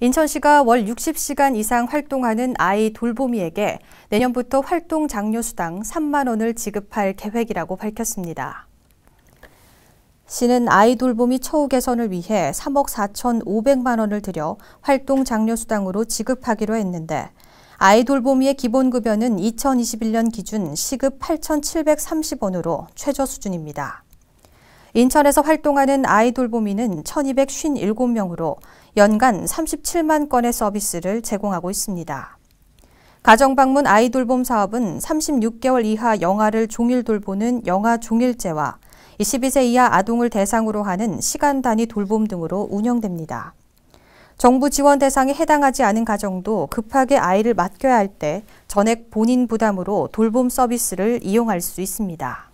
인천시가 월 60시간 이상 활동하는 아이 돌보미에게 내년부터 활동 장려 수당 3만 원을 지급할 계획이라고 밝혔습니다. 시는 아이 돌보미 처우 개선을 위해 3억 4,500만 원을 들여 활동 장려 수당으로 지급하기로 했는데 아이 돌보미의 기본 급여는 2021년 기준 시급 8,730원으로 최저 수준입니다. 인천에서 활동하는 아이돌 보미는 1,257명으로 연간 37만 건의 서비스를 제공하고 있습니다. 가정 방문 아이돌 봄 사업은 36개월 이하 영아를 종일 돌보는 영아 종일제와 2 2세 이하 아동을 대상으로 하는 시간 단위 돌봄 등으로 운영됩니다. 정부 지원 대상에 해당하지 않은 가정도 급하게 아이를 맡겨야 할 때 전액 본인 부담으로 돌봄 서비스를 이용할 수 있습니다.